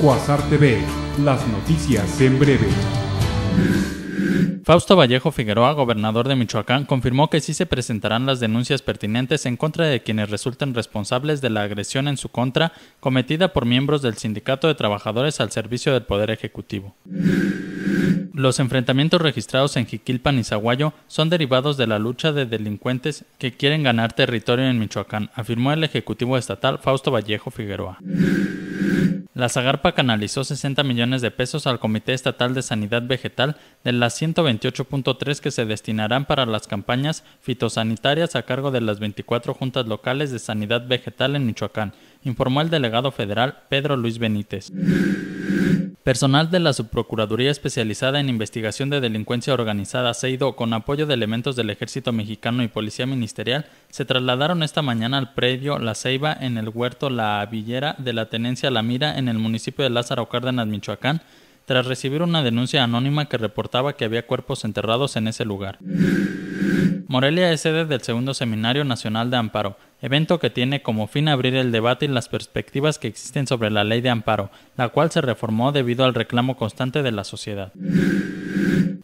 Cuasar TV, las noticias en breve. Fausto Vallejo Figueroa, gobernador de Michoacán, confirmó que sí se presentarán las denuncias pertinentes en contra de quienes resulten responsables de la agresión en su contra cometida por miembros del Sindicato de Trabajadores al servicio del Poder Ejecutivo. Los enfrentamientos registrados en Jiquilpan y Zaguayo son derivados de la lucha de delincuentes que quieren ganar territorio en Michoacán, afirmó el Ejecutivo Estatal Fausto Vallejo Figueroa. La Zagarpa canalizó 60 millones de pesos al Comité Estatal de Sanidad Vegetal de las 128.3 que se destinarán para las campañas fitosanitarias a cargo de las 24 juntas locales de sanidad vegetal en Michoacán, informó el delegado federal Pedro Luis Benítez. Personal de la Subprocuraduría Especializada en Investigación de Delincuencia Organizada SEIDO, con apoyo de elementos del Ejército Mexicano y Policía Ministerial, se trasladaron esta mañana al predio La Ceiba en el huerto La Avillera, de la Tenencia La Mira en el municipio de Lázaro Cárdenas, Michoacán, tras recibir una denuncia anónima que reportaba que había cuerpos enterrados en ese lugar. Morelia es sede del segundo Seminario Nacional de Amparo, evento que tiene como fin abrir el debate y las perspectivas que existen sobre la ley de amparo, la cual se reformó debido al reclamo constante de la sociedad.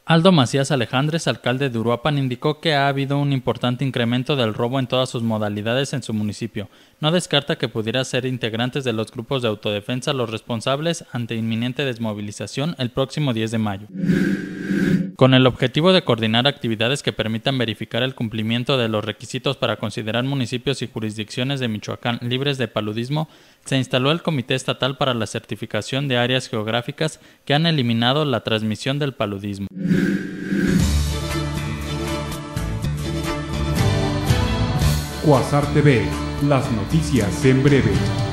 Aldo Macías Alejandres, alcalde de Uruapan, indicó que ha habido un importante incremento del robo en todas sus modalidades en su municipio. No descarta que pudiera ser integrantes de los grupos de autodefensa los responsables ante inminente desmovilización el próximo 10 de mayo. Con el objetivo de coordinar actividades que permitan verificar el cumplimiento de los requisitos para considerar municipios y jurisdicciones de Michoacán libres de paludismo, se instaló el Comité Estatal para la Certificación de Áreas Geográficas que han eliminado la transmisión del paludismo. las noticias en breve.